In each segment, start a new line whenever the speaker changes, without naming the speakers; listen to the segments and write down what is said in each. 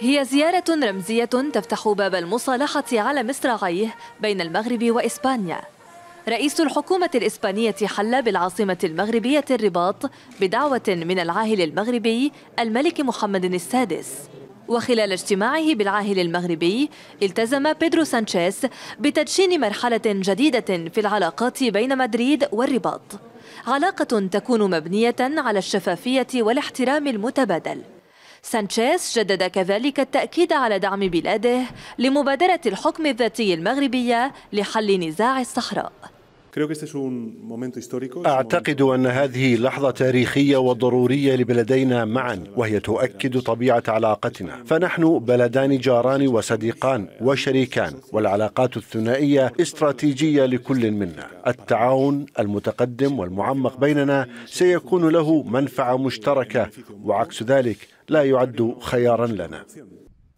هي زيارة رمزية تفتح باب المصالحة على مصراعيه بين المغرب وإسبانيا رئيس الحكومة الإسبانية حل بالعاصمة المغربية الرباط بدعوة من العاهل المغربي الملك محمد السادس وخلال اجتماعه بالعاهل المغربي التزم بيدرو سانشيز بتدشين مرحلة جديدة في العلاقات بين مدريد والرباط علاقة تكون مبنية على الشفافية والاحترام المتبادل سانشيز جدد كذلك التأكيد على دعم بلاده لمبادرة الحكم الذاتي المغربية لحل نزاع الصحراء
أعتقد أن هذه لحظة تاريخية وضرورية لبلدينا معا وهي تؤكد طبيعة علاقتنا فنحن بلدان جاران وصديقان وشريكان والعلاقات الثنائية استراتيجية لكل منا التعاون المتقدم والمعمق بيننا سيكون له منفعة مشتركة وعكس ذلك لا يعد خيارا لنا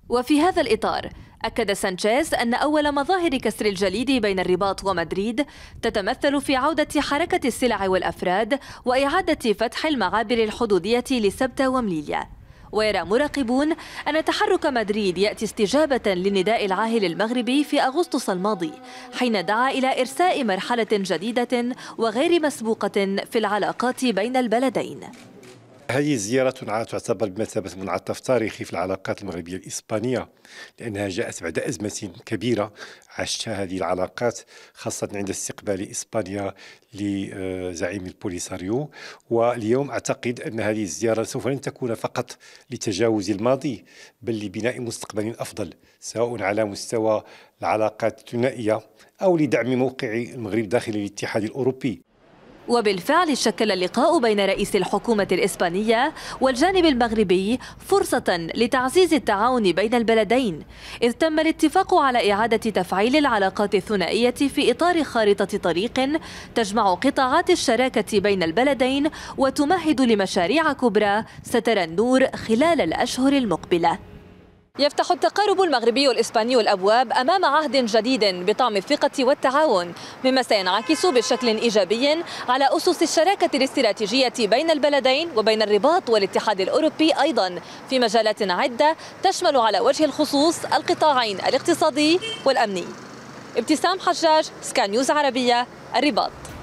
وفي هذا الإطار أكد سانشيز أن أول مظاهر كسر الجليد بين الرباط ومدريد تتمثل في عودة حركة السلع والأفراد وإعادة فتح المعابر الحدودية لسبتة ومليليا ويرى مراقبون أن تحرك مدريد يأتي استجابة للنداء العاهل المغربي في أغسطس الماضي حين دعا إلى إرساء مرحلة جديدة وغير مسبوقة في العلاقات بين البلدين
هذه زيارة تعتبر بمثابة منعطف تاريخي في العلاقات المغربية الإسبانية لأنها جاءت بعد أزمة كبيرة عشتها هذه العلاقات خاصة عند استقبال إسبانيا لزعيم البوليساريو واليوم أعتقد أن هذه الزيارة سوف لن تكون فقط لتجاوز الماضي بل لبناء مستقبل أفضل سواء على مستوى العلاقات الثنائية أو لدعم موقع المغرب داخل الاتحاد الأوروبي
وبالفعل شكل اللقاء بين رئيس الحكومة الإسبانية والجانب المغربي فرصة لتعزيز التعاون بين البلدين إذ تم الاتفاق على إعادة تفعيل العلاقات الثنائية في إطار خارطة طريق تجمع قطاعات الشراكة بين البلدين وتمهد لمشاريع كبرى سترى النور خلال الأشهر المقبلة يفتح التقارب المغربي الإسباني الأبواب أمام عهد جديد بطعم الثقة والتعاون مما سينعكس بشكل إيجابي على أسس الشراكة الاستراتيجية بين البلدين وبين الرباط والاتحاد الأوروبي أيضا في مجالات عدة تشمل على وجه الخصوص القطاعين الاقتصادي والأمني ابتسام حجاج سكان نيوز عربية الرباط